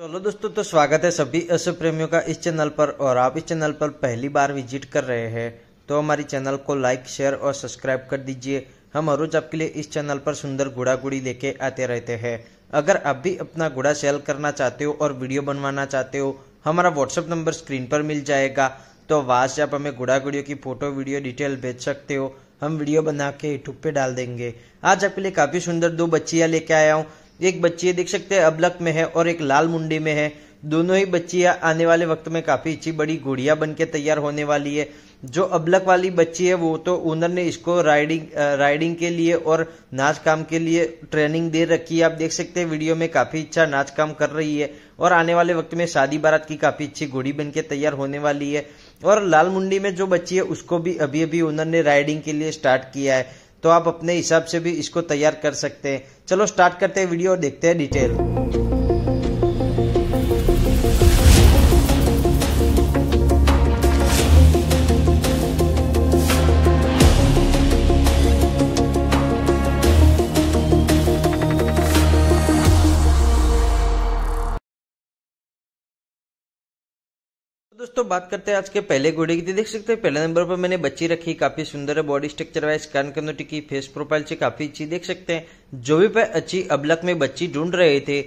चलो दोस्तों तो स्वागत है सभी अश्व प्रेमियों का इस चैनल पर और आप इस चैनल पर पहली बार विजिट कर रहे हैं तो हमारी चैनल को लाइक शेयर और सब्सक्राइब कर दीजिए हम हर रोज आपके लिए इस चैनल पर सुंदर घुड़ा घोड़ी लेके आते रहते हैं अगर आप भी अपना घुड़ा सेल करना चाहते हो और वीडियो बनवाना चाहते हो हमारा व्हाट्सअप नंबर स्क्रीन पर मिल जाएगा तो वहां से आप हमें घुड़ा गुड़ियों की फ़ोटो वीडियो डिटेल भेज सकते हो हम वीडियो बना के यूट्यूब पे डाल देंगे आज आपके लिए काफ़ी सुंदर दो बच्चियां लेके आया हूँ एक बच्ची देख सकते हैं अबलक में है और एक लाल मुंडी में है दोनों ही बच्चियां आने वाले वक्त में काफी अच्छी बड़ी गुड़िया बन के तैयार होने वाली है जो अबलक वाली बच्ची है वो तो ओनर ने इसको राइडिंग राइडिंग के लिए और नाच काम के लिए ट्रेनिंग दे रखी है आप देख सकते हैं वीडियो में काफी अच्छा नाच काम कर रही है और आने वाले वक्त में शादी बारात की काफी अच्छी घोड़ी बन के तैयार होने वाली है और लाल मुंडी में जो बच्ची है उसको भी अभी अभी ओनर ने राइडिंग के लिए स्टार्ट किया है तो आप अपने हिसाब से भी इसको तैयार कर सकते हैं चलो स्टार्ट करते हैं वीडियो और देखते हैं डिटेल दोस्तों बात करते हैं आज के पहले घोड़े की देख सकते हैं पहले नंबर पर मैंने बच्ची रखी काफी सुंदर है बॉडी स्ट्रक्चर वाइज कान कन्नोटी टिकी फेस प्रोफाइल से काफी अच्छी देख सकते हैं जो भी पे अच्छी अबलक में बच्ची ढूंढ रहे थे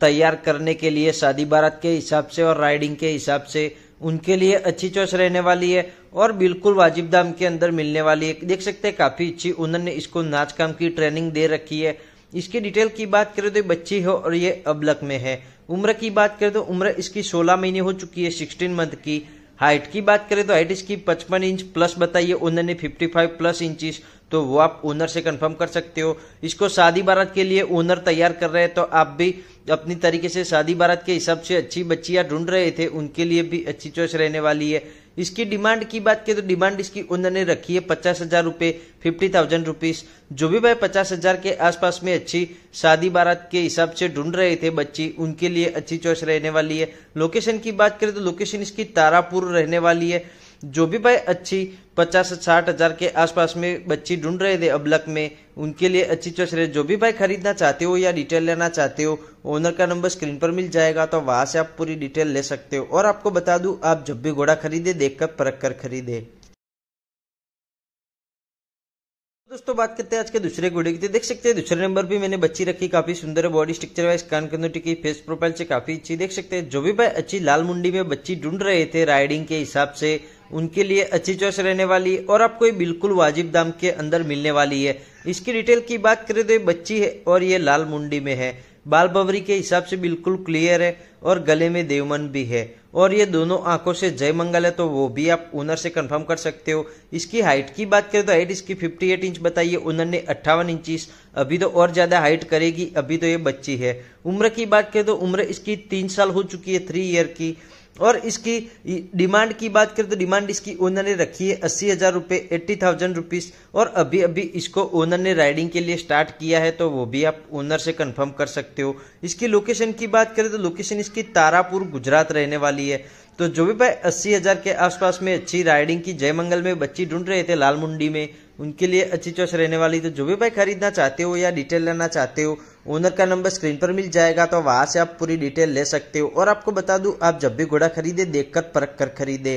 तैयार करने के लिए शादी बारात के हिसाब से और राइडिंग के हिसाब से उनके लिए अच्छी चॉइस रहने वाली है और बिल्कुल वाजिब दाम के अंदर मिलने वाली है देख सकते हैं काफी अच्छी उन्होंने इसको नाच काम की ट्रेनिंग दे रखी है इसके डिटेल की बात करें तो बच्ची हो और ये अबलक में है उम्र की बात करें तो उम्र इसकी 16 महीने हो चुकी है 16 मंथ की हाइट की बात करें तो हाइट इसकी 55 इंच प्लस बताइए ओनर ने 55 प्लस इंचिस तो वो आप ओनर से कंफर्म कर सकते हो इसको शादी बारात के लिए ओनर तैयार कर रहे हैं तो आप भी अपनी तरीके से शादी बारात के हिसाब से अच्छी बच्चियां ढूंढ रहे थे उनके लिए भी अच्छी चॉइस रहने वाली है इसकी डिमांड की बात की तो डिमांड इसकी उन्होंने रखी है पचास हजार रुपए फिफ्टी थाउजेंड रुपीज जो भी भाई पचास हजार के आसपास में अच्छी शादी बारात के हिसाब से ढूंढ रहे थे बच्ची उनके लिए अच्छी चॉइस रहने वाली है लोकेशन की बात करें तो लोकेशन इसकी तारापुर रहने वाली है जो भी भाई अच्छी पचास से साठ हज़ार के आसपास में बच्ची ढूंढ रहे थे अबलक में उनके लिए अच्छी चॉइस रहे जो भी भाई खरीदना चाहते हो या डिटेल लेना चाहते हो ओनर का नंबर स्क्रीन पर मिल जाएगा तो वहां से आप पूरी डिटेल ले सकते हो और आपको बता दू आप जब भी घोड़ा खरीदे देख कर परख कर खरीदे दोस्तों बात करते हैं आज के दूसरे घोड़े की तो देख सकते हैं दूसरे नंबर भी मैंने बच्ची रखी काफी सुंदर है बॉडी स्ट्रक्चर वाइज कान कंदुटी की फेस प्रोफाइल से काफी अच्छी देख सकते हैं जो भी भाई अच्छी लाल मुंडी में बच्ची ढूंढ रहे थे राइडिंग के हिसाब से उनके लिए अच्छी चॉइस रहने वाली है और आपको ये बिल्कुल वाजिब दाम के अंदर मिलने वाली है इसकी डिटेल की बात करें तो ये बच्ची है और ये लाल मुंडी में है बाल बवरी के हिसाब से बिल्कुल क्लियर है और गले में देवमन भी है और ये दोनों आंखों से जय मंगल है तो वो भी आप ओनर से कंफर्म कर सकते हो इसकी हाइट की बात करें तो हाइट इसकी 58 इंच बताइए ओनर ने अट्ठावन इंच अभी तो और ज़्यादा हाइट करेगी अभी तो ये बच्ची है उम्र की बात करें तो उम्र इसकी तीन साल हो चुकी है थ्री ईयर की और इसकी डिमांड की बात करें तो डिमांड इसकी ओनर ने रखी है अस्सी हज़ार रुपए एट्टी थाउजेंड रुपीज़ और अभी अभी इसको ओनर ने राइडिंग के लिए स्टार्ट किया है तो वो भी आप ओनर से कंफर्म कर सकते हो इसकी लोकेशन की बात करें तो लोकेशन इसकी तारापुर गुजरात रहने वाली है तो जो भी भाई अस्सी हज़ार के आसपास में अच्छी राइडिंग की जयमंगल में बच्ची ढूंढ रहे थे लाल मुंडी में उनके लिए अच्छी चॉइस रहने वाली तो जो भी बाइक खरीदना चाहते हो या डिटेल लेना चाहते हो ओनर का नंबर स्क्रीन पर मिल जाएगा तो वहां से आप पूरी डिटेल ले सकते हो और आपको बता दू आप जब भी घोड़ा खरीदे देखकर परख कर खरीदे